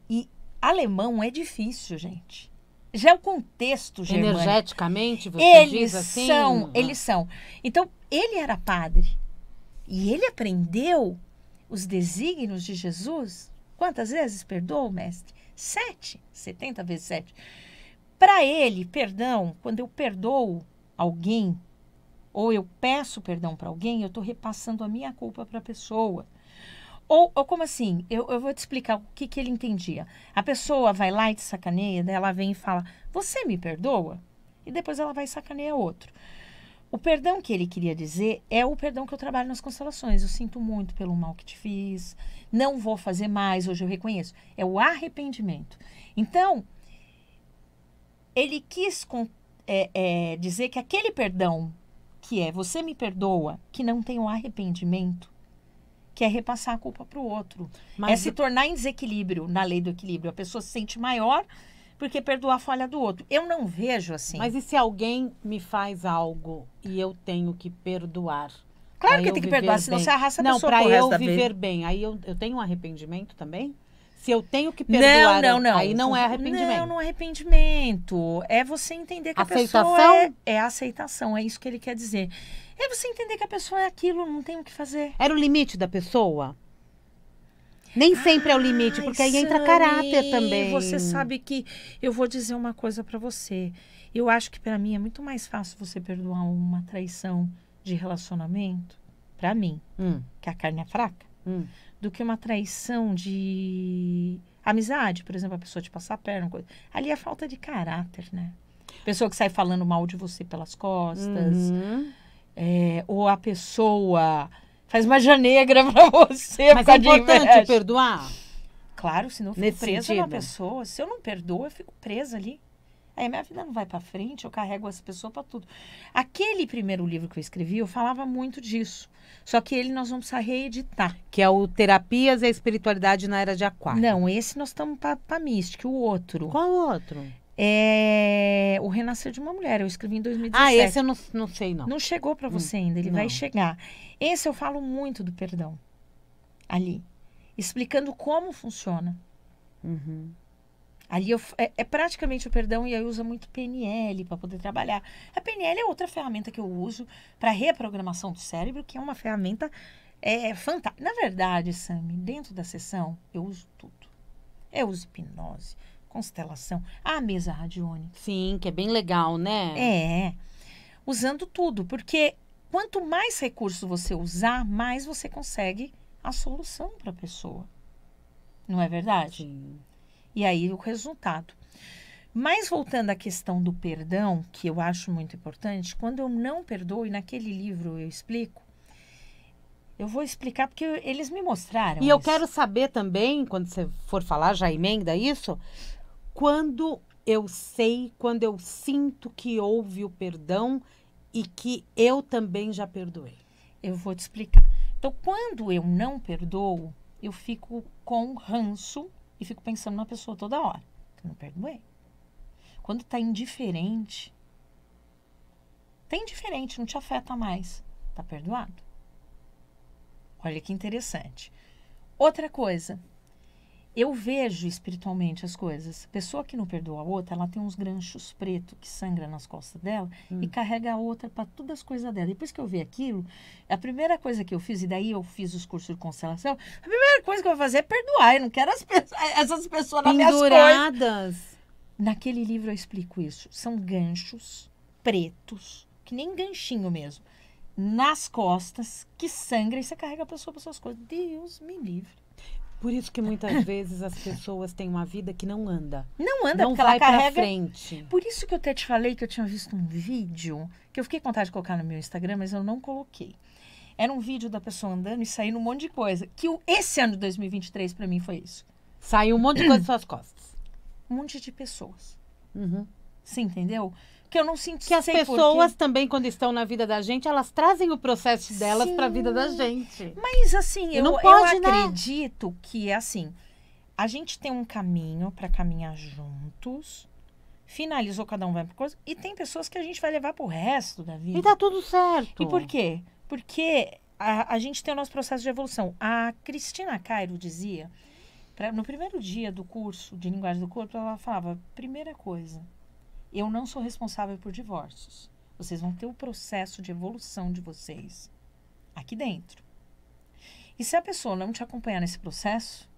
E alemão é difícil, gente. Já é o contexto germânico. Energeticamente, você eles diz assim? São, ah. eles são. Então, ele era padre. E ele aprendeu os desígnios de Jesus? Quantas vezes perdoou, mestre? Sete, setenta vezes sete. Para ele, perdão, quando eu perdoo alguém, ou eu peço perdão para alguém, eu estou repassando a minha culpa para a pessoa. Ou, ou, como assim? Eu, eu, vou te explicar o que, que ele entendia. A pessoa vai lá e te sacaneia, daí ela vem e fala: Você me perdoa? E depois ela vai sacanear outro. O perdão que ele queria dizer é o perdão que eu trabalho nas constelações. Eu sinto muito pelo mal que te fiz, não vou fazer mais, hoje eu reconheço. É o arrependimento. Então, ele quis é, é, dizer que aquele perdão, que é você me perdoa, que não tem o arrependimento, que é repassar a culpa para o outro. Mas é se tornar em desequilíbrio, na lei do equilíbrio. A pessoa se sente maior porque perdoar a falha do outro. Eu não vejo assim. Mas e se alguém me faz algo e eu tenho que perdoar? Claro que tem que perdoar, bem. senão você arrasta a não, pessoa Não, para eu viver bem. Aí eu, eu tenho um arrependimento também? Se eu tenho que perdoar, não, não, não. aí não é arrependimento. Não, não é arrependimento. É você entender que aceitação? a pessoa é, é aceitação, é isso que ele quer dizer. É você entender que a pessoa é aquilo, não tem o que fazer. Era o limite da pessoa? Nem sempre é o limite, porque aí entra Sammy, caráter também. Você sabe que eu vou dizer uma coisa para você. Eu acho que para mim é muito mais fácil você perdoar uma traição de relacionamento, para mim, hum. que a carne é fraca, hum. do que uma traição de amizade, por exemplo, a pessoa te passar a perna, coisa. Ali é falta de caráter, né? Pessoa que sai falando mal de você pelas costas. Uhum. É, ou a pessoa Faz magia negra pra você. Mas é importante perdoar? Claro, senão eu fico Nesse presa sentido. na né? pessoa. Se eu não perdoo, eu fico presa ali. Aí minha vida não vai para frente, eu carrego essa pessoa para tudo. Aquele primeiro livro que eu escrevi, eu falava muito disso. Só que ele nós vamos reeditar. Que é o Terapias e a Espiritualidade na Era de Aquário. Não, esse nós estamos para mística, o outro. Qual outro? É o Renascer de uma Mulher. Eu escrevi em 2017. Ah, esse eu não, não sei, não. Não chegou para hum, você hum, ainda, ele não. vai chegar. Esse eu falo muito do perdão ali, explicando como funciona. Uhum. Ali eu, é, é, praticamente o perdão e eu uso muito PNL para poder trabalhar. A PNL é outra ferramenta que eu uso para reprogramação do cérebro, que é uma ferramenta é, fantástica. Na verdade, Sami, dentro da sessão eu uso tudo. Eu uso hipnose, constelação, a mesa radiônica. Sim, que é bem legal, né? É. Usando tudo, porque quanto mais recurso você usar, mais você consegue a solução para a pessoa. Não é verdade? Sim. E aí o resultado. Mas voltando à questão do perdão, que eu acho muito importante, quando eu não perdoo, e naquele livro eu explico, eu vou explicar porque eles me mostraram. E isso. eu quero saber também, quando você for falar, já emenda isso, quando eu sei, quando eu sinto que houve o perdão e que eu também já perdoei? Eu vou te explicar. Então, quando eu não perdoo, eu fico com ranço e fico pensando na pessoa toda hora. Que eu não perdoei. Quando tá indiferente, tá indiferente, não te afeta mais. Tá perdoado. Olha que interessante. Outra coisa, eu vejo espiritualmente as coisas. pessoa que não perdoa a outra, ela tem uns ganchos pretos que sangra nas costas dela hum. e carrega a outra para todas as coisas dela. Depois que eu vi aquilo, a primeira coisa que eu fiz, e daí eu fiz os cursos de constelação, a primeira coisa que eu vou fazer é perdoar. Eu não quero as pe essas pessoas Penduradas. Naquele livro eu explico isso. São ganchos pretos, que nem ganchinho mesmo, nas costas, que sangra e você carrega a pessoa para suas coisas. Deus me livre. Por isso que muitas vezes as pessoas têm uma vida que não anda. Não anda, não porque vai ela carrega. Pra frente. Por isso que eu até te falei que eu tinha visto um vídeo que eu fiquei com vontade de colocar no meu Instagram, mas eu não coloquei. Era um vídeo da pessoa andando e saindo um monte de coisa. Que o, esse ano de 2023 para mim foi isso. Saiu um monte de coisa das suas costas. Um monte de pessoas. Uhum. Você entendeu? porque eu não senti que as pessoas porque... também quando estão na vida da gente elas trazem o processo delas para a vida da gente mas assim eu, eu não pode, eu né? acredito que assim a gente tem um caminho para caminhar juntos finalizou cada um vai para coisa e tem pessoas que a gente vai levar para o resto da vida e tá tudo certo e por quê porque a, a gente tem o nosso processo de evolução a Cristina Cairo dizia pra, no primeiro dia do curso de linguagem do corpo ela falava primeira coisa eu não sou responsável por divórcios. Vocês vão ter o processo de evolução de vocês aqui dentro. E se a pessoa não te acompanhar nesse processo,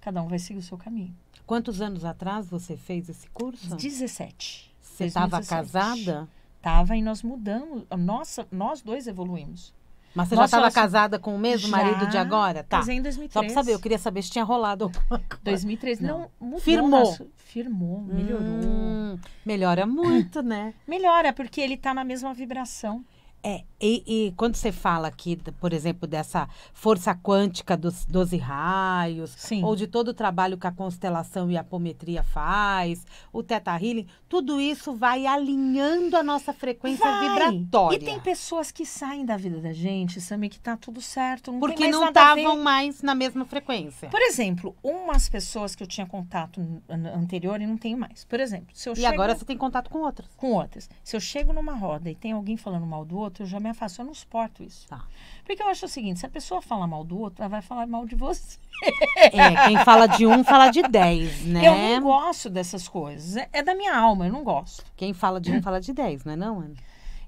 cada um vai seguir o seu caminho. Quantos anos atrás você fez esse curso? 17. Você estava casada? Estava e nós mudamos, nossa, nós dois evoluímos. Mas você Nossa, já estava casada com o mesmo já... marido de agora? Tá. Casei em 2003. Só para saber, eu queria saber se tinha rolado alguma coisa. 2003, não. não firmou. Nosso... Firmou, hum, melhorou. Hum, melhora muito, né? Melhora, porque ele está na mesma vibração. É, e, e, quando você fala aqui, por exemplo, dessa força quântica dos 12 raios, Sim. ou de todo o trabalho que a constelação e a apometria faz, o Theta Healing, tudo isso vai alinhando a nossa frequência vai. vibratória. E tem pessoas que saem da vida da gente, Sammy, que tá tudo certo. Não Porque não estavam mais na mesma frequência. Por exemplo, umas pessoas que eu tinha contato anterior e não tenho mais. Por exemplo, se eu E agora você tem contato com outras. Com outras. Se eu chego numa roda e tem alguém falando mal do outro, outro, eu já me afasto, eu não suporto isso. Tá. Porque eu acho o seguinte, se a pessoa fala mal do outro, ela vai falar mal de você. É, quem fala de um fala de dez, né? Eu não gosto dessas coisas. É, é, da minha alma, eu não gosto. Quem fala de um fala de dez, não é não, Ana?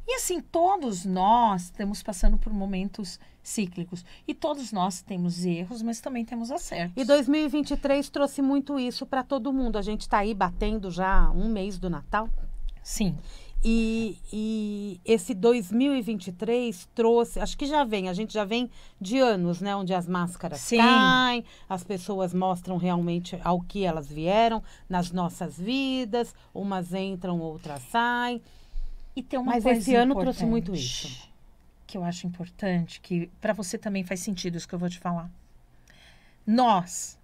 E assim, todos nós estamos passando por momentos cíclicos. E todos nós temos erros, mas também temos acertos. E 2023 trouxe muito isso para todo mundo. A gente está aí batendo já um mês do Natal. Sim. E, e, esse 2023 trouxe, acho que já vem, a gente já vem de anos, né? Onde as máscaras Sim. caem, as pessoas mostram realmente ao que elas vieram nas nossas vidas, umas entram, outras saem. E tem uma Mas coisa esse ano trouxe muito isso. Que eu acho importante, que para você também faz sentido isso que eu vou te falar. Nós,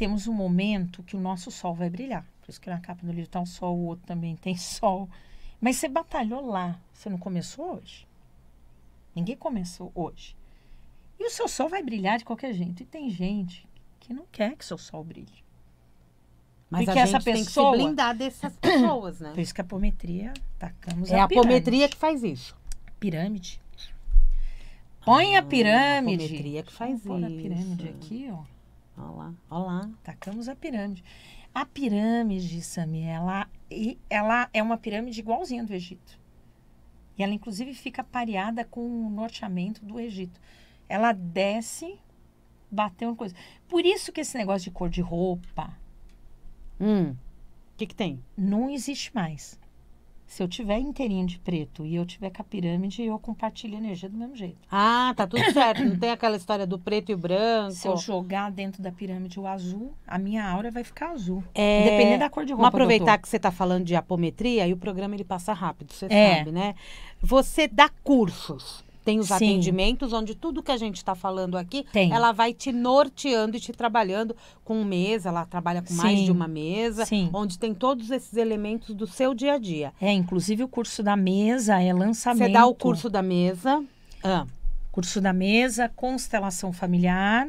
temos um momento que o nosso sol vai brilhar. Por isso que na capa do livro está um sol, o outro também tem sol. Mas você batalhou lá, você não começou hoje? Ninguém começou hoje. E o seu sol vai brilhar de qualquer jeito. E tem gente que não quer que seu sol brilhe. Mas Porque a gente pessoa... tem que se blindar dessas pessoas, né? Por isso que a apometria, tacamos É a, a apometria que faz isso. Pirâmide. Põe ah, a pirâmide. A apometria que faz isso. Põe a pirâmide aqui, ó. Olha lá, Tacamos a pirâmide. A pirâmide, Sami, ela, ela é uma pirâmide igualzinha do Egito. E ela, inclusive, fica pareada com o norteamento do Egito. Ela desce, bateu uma coisa. Por isso que esse negócio de cor de roupa. Hum. O que, que tem? Não existe mais. Se eu tiver inteirinho de preto e eu tiver com a pirâmide, eu compartilho a energia do mesmo jeito. Ah, tá tudo certo. Não tem aquela história do preto e o branco. Se eu jogar dentro da pirâmide o azul, a minha aura vai ficar azul. É... Dependendo da cor de roupa. Vamos aproveitar doutor. que você está falando de apometria e o programa ele passa rápido, você é. sabe, né? Você dá cursos tem os Sim. atendimentos, onde tudo que a gente está falando aqui, tem. ela vai te norteando e te trabalhando com mesa, ela trabalha com Sim. mais de uma mesa, Sim. onde tem todos esses elementos do seu dia a dia. É, inclusive o curso da mesa é lançamento. Você dá o curso da mesa. Ah. Curso da mesa, constelação familiar.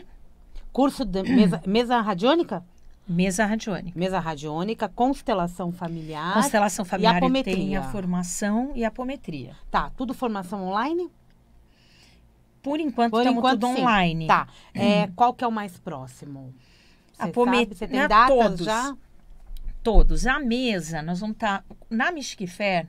Curso da mesa, mesa radiônica? Mesa radiônica. Mesa radiônica, constelação familiar. Constelação familiar e apometria. tem a formação e a apometria. Tá, tudo formação online? por enquanto, por enquanto tudo sim. online. Tá. É, uhum. qual que é o mais próximo? Você a Pomet... Você tem datas todos, já? Todos. A mesa, nós vamos estar... Tá, na Misquifer,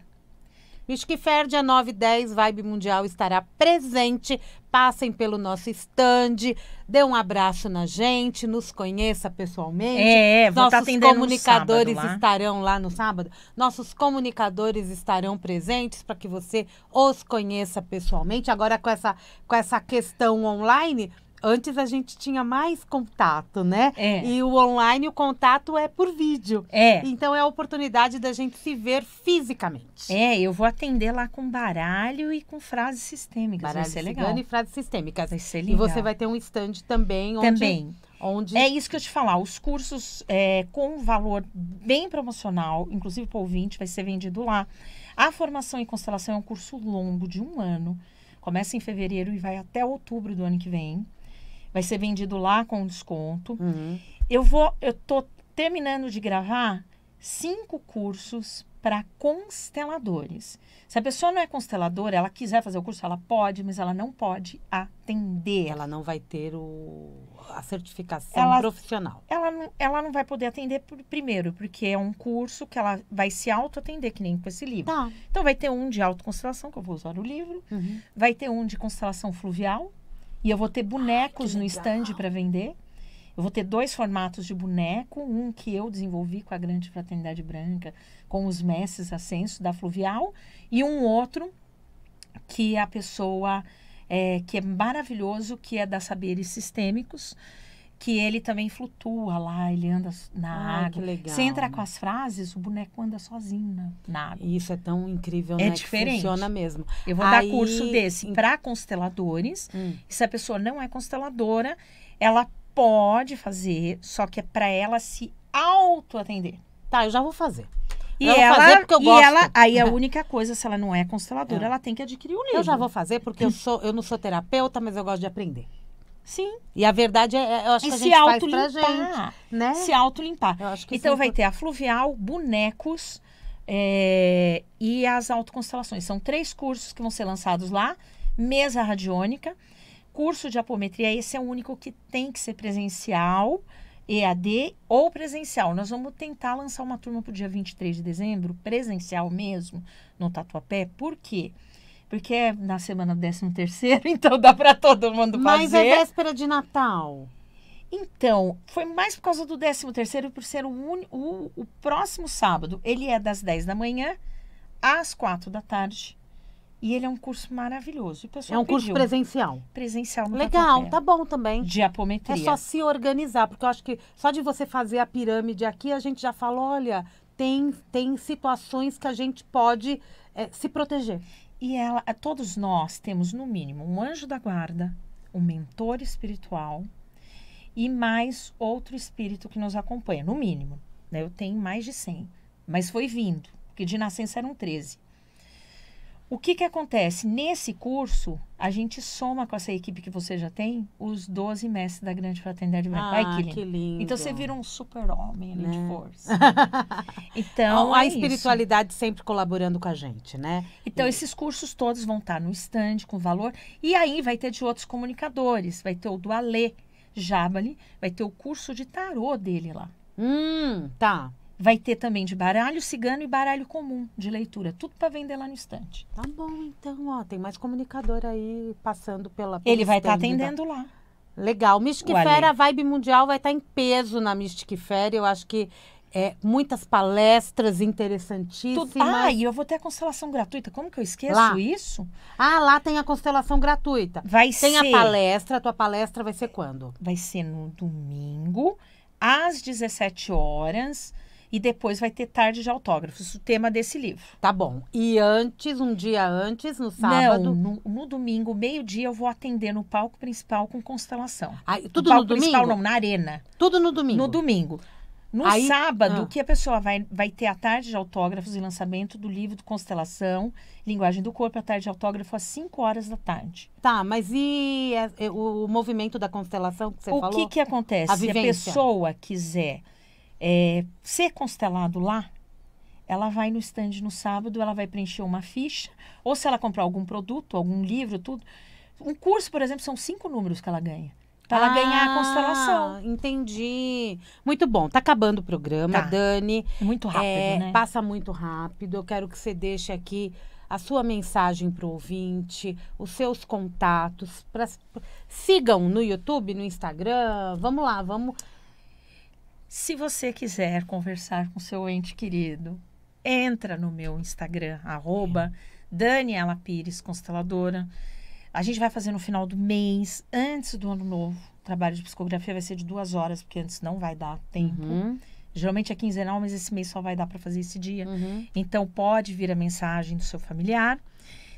Whisky dia 9 e 10, Vibe Mundial estará presente. Passem pelo nosso stand, dê um abraço na gente, nos conheça pessoalmente. É, é vou tá Nossos comunicadores sábado, lá. estarão lá no sábado. Nossos comunicadores estarão presentes para que você os conheça pessoalmente. Agora, com essa, com essa questão online, antes a gente tinha mais contato, né? É. E o online, o contato é por vídeo. É. Então é a oportunidade da gente se ver fisicamente. É, eu vou atender lá com baralho e com frases sistêmicas. Baralho vai ser legal. e frases sistêmicas. Vai ser legal. E você vai ter um stand também onde... Também. Onde... É isso que eu te falar. Os cursos é, com valor bem promocional, inclusive para o ouvinte, vai ser vendido lá. A formação em constelação é um curso longo de um ano. Começa em fevereiro e vai até outubro do ano que vem vai ser vendido lá com desconto. Uhum. Eu vou, eu tô terminando de gravar cinco cursos para consteladores. Se a pessoa não é consteladora, ela quiser fazer o curso, ela pode, mas ela não pode atender. Ela não vai ter o, a certificação ela, profissional. Ela não, ela não vai poder atender por, primeiro, porque é um curso que ela vai se auto-atender, que nem com esse livro. Tá. Então vai ter um de autoconstelação, que eu vou usar o livro, uhum. vai ter um de constelação fluvial, e eu vou ter bonecos no stand para vender. Eu vou ter dois formatos de boneco, um que eu desenvolvi com a Grande Fraternidade Branca, com os mestres ascenso da Fluvial, e um outro que a pessoa é, que é maravilhoso, que é da Saberes Sistêmicos, que ele também flutua lá, ele anda na Ai, ah, água. Que legal. Você entra com as frases, o boneco anda sozinho na, na água. Isso é tão incrível, é né? Diferente. Que funciona mesmo. Eu vou Aí... dar curso desse para consteladores. Hum. se a pessoa não é consteladora, ela pode fazer, só que é para ela se auto atender Tá, eu já vou fazer. E eu ela, fazer porque eu gosto. Ela, aí é a única coisa, se ela não é consteladora, é. ela tem que adquirir o livro. Eu já vou fazer porque eu sou, eu não sou terapeuta, mas eu gosto de aprender. Sim. E a verdade é, é, eu acho e que a gente faz pra gente, né? Se autolimpar. Então vai ter a fluvial, bonecos é, e as autoconstelações. São três cursos que vão ser lançados lá. Mesa radiônica, curso de apometria, esse é o único que tem que ser presencial, EAD ou presencial. Nós vamos tentar lançar uma turma para o dia 23 de dezembro, presencial mesmo, no Tatuapé. Por quê? Porque porque é na semana 13 terceiro, então dá para todo mundo Mas é fazer. Mas é véspera de Natal. Então, foi mais por causa do 13 terceiro, por ser o, un... o, o próximo sábado. Ele é das 10 da manhã às 4 da tarde. E ele é um curso maravilhoso. é um pediu. curso presencial. Presencial no Legal, tá bom também. De apometria. É só se organizar, porque eu acho que só de você fazer a pirâmide aqui, a gente já fala, olha, tem, tem situações que a gente pode é, se proteger. E ela, todos nós temos no mínimo um anjo da guarda, um mentor espiritual e mais outro espírito que nos acompanha, no mínimo. Né? Eu tenho mais de 100, mas foi vindo, porque de nascença eram 13. O que, que acontece? Nesse curso, a gente soma com essa equipe que você já tem os 12 mestres da Grande Fraternidade Ah, Ai, que, lindo. que lindo. Então você vira um super-homem né? de força. então, a, é espiritualidade isso. sempre colaborando com a gente, né? Então, e... esses cursos todos vão estar no stand com valor. E aí vai ter de outros comunicadores. Vai ter o do Alê Jabali, vai ter o curso de tarô dele lá. Hum, tá. Vai ter também de baralho cigano e baralho comum de leitura. Tudo para vender lá no estante. Tá bom, então, ó, tem mais comunicador aí passando pela. Ele vai estar tá atendendo da... lá. Legal. Mystic o Fair, a vibe mundial vai estar tá em peso na Mystic Fair. Eu acho que é, muitas palestras interessantíssimas. Tudo. Ah, e eu vou ter a constelação gratuita. Como que eu esqueço lá. isso? Ah, lá tem a constelação gratuita. Vai tem ser. Tem a palestra. A tua palestra vai ser quando? Vai ser no domingo, às 17 horas, e depois vai ter tarde de autógrafos, é o tema desse livro. Tá bom. E antes, um dia antes, no sábado? Não, no, no domingo, meio-dia, eu vou atender no palco principal com constelação. Ah, tudo no, palco no domingo? principal não, na arena. Tudo no domingo? No domingo. No Aí, sábado, ah. que a pessoa vai, vai ter a tarde de autógrafos e lançamento do livro do Constelação, Linguagem do Corpo, a tarde de autógrafo às 5 horas da tarde. Tá, mas e é, é, o movimento da constelação que você o falou? O que, que acontece? A Se a pessoa quiser é, ser constelado lá, ela vai no stand no sábado, ela vai preencher uma ficha, ou se ela comprar algum produto, algum livro, tudo. Um curso, por exemplo, são cinco números que ela ganha para ela ah, ganhar a ah, constelação. Entendi. Muito bom. Tá acabando o programa, tá. Dani. Muito rápido, é, né? Passa muito rápido. Eu quero que você deixe aqui a sua mensagem para o ouvinte, os seus contatos. Pra... Sigam no YouTube, no Instagram. Vamos lá, vamos se você quiser conversar com seu ente querido, entra no meu Instagram, arroba Daniela Pires Consteladora. A gente vai fazer no final do mês, antes do ano novo. O trabalho de psicografia vai ser de duas horas, porque antes não vai dar tempo. Uhum. Geralmente é quinzenal, mas esse mês só vai dar para fazer esse dia. Uhum. Então pode vir a mensagem do seu familiar.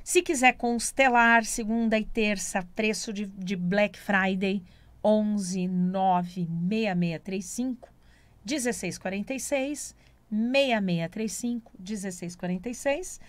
Se quiser constelar, segunda e terça, preço de, de Black Friday, 11 96635. 1646 6635 1646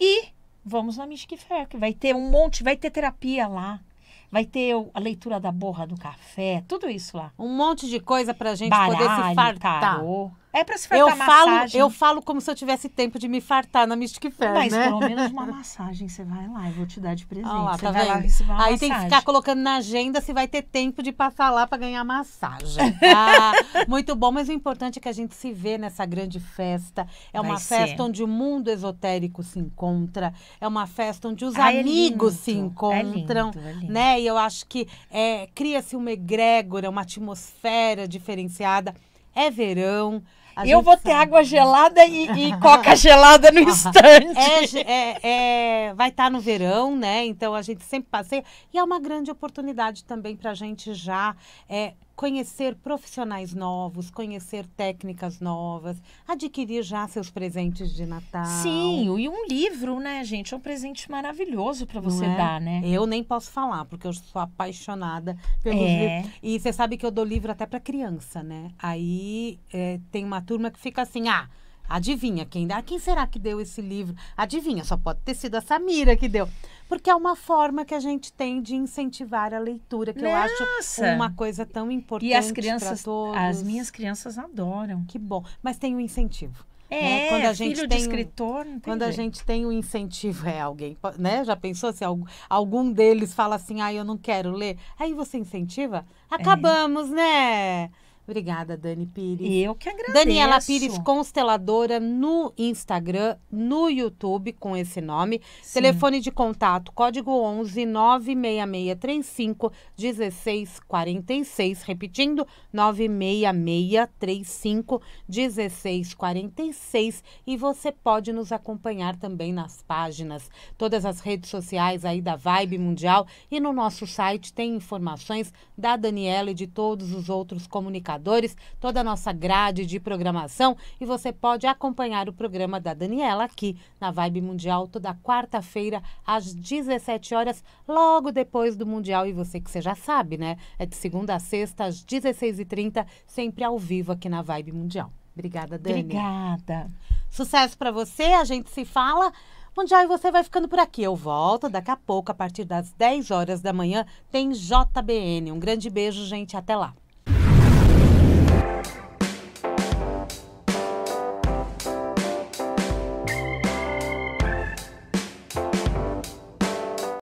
e vamos na Fair, que vai ter um monte, vai ter terapia lá. Vai ter a leitura da borra do café, tudo isso lá. Um monte de coisa pra gente Baralho, poder se fartar. Tarô. É para se fartar eu falo, massagem. Eu falo como se eu tivesse tempo de me fartar na Mystic Fair, Mas né? pelo menos uma massagem você vai lá, eu vou te dar de presente. Ah, lá, você tá vai vendo? lá Aí massagem. tem que ficar colocando na agenda se vai ter tempo de passar lá para ganhar massagem. Tá? muito bom, mas o importante é que a gente se vê nessa grande festa. É vai uma ser. festa onde o mundo esotérico se encontra, é uma festa onde os ah, é amigos é se encontram, é lindo, é lindo. né? E eu acho que é, cria-se uma egrégora, uma atmosfera diferenciada. É verão, eu vou sabe. ter água gelada e, e coca gelada no é, instante. É, é, é vai estar tá no verão, né? Então a gente sempre passeia. E é uma grande oportunidade também para a gente já é, conhecer profissionais novos, conhecer técnicas novas, adquirir já seus presentes de Natal. Sim, e um livro, né, gente? É um presente maravilhoso para você é? dar, né? Eu nem posso falar, porque eu sou apaixonada pelos é. livros. E você sabe que eu dou livro até para criança, né? Aí é, tem uma turma que fica assim, ah Adivinha quem dá? Quem será que deu esse livro? Adivinha, só pode ter sido a Samira que deu. Porque é uma forma que a gente tem de incentivar a leitura, que Nossa. eu acho uma coisa tão importante. E as crianças, as minhas crianças adoram. Que bom, mas tem um incentivo. É, né? quando a gente filho tem, de escritor. Não tem quando jeito. a gente tem um incentivo, é alguém, né? Já pensou se algum, algum deles fala assim, ah, eu não quero ler? Aí você incentiva? É. Acabamos, é. né? Obrigada, Dani Pires. Eu que agradeço. Daniela Pires, consteladora no Instagram, no YouTube, com esse nome. Sim. Telefone de contato, código 11 96635 1646. Repetindo, 96635 1646. E você pode nos acompanhar também nas páginas, todas as redes sociais aí da Vibe Mundial. E no nosso site tem informações da Daniela e de todos os outros comunicadores toda a nossa grade de programação e você pode acompanhar o programa da Daniela aqui na Vibe Mundial toda quarta-feira às 17 horas, logo depois do Mundial. E você que você já sabe, né? É de segunda a sexta às 16h30, sempre ao vivo aqui na Vibe Mundial. Obrigada, Dani. Obrigada. Sucesso para você, a gente se fala. Mundial e você vai ficando por aqui. Eu volto daqui a pouco, a partir das 10 horas da manhã, tem JBN. Um grande beijo, gente. Até lá.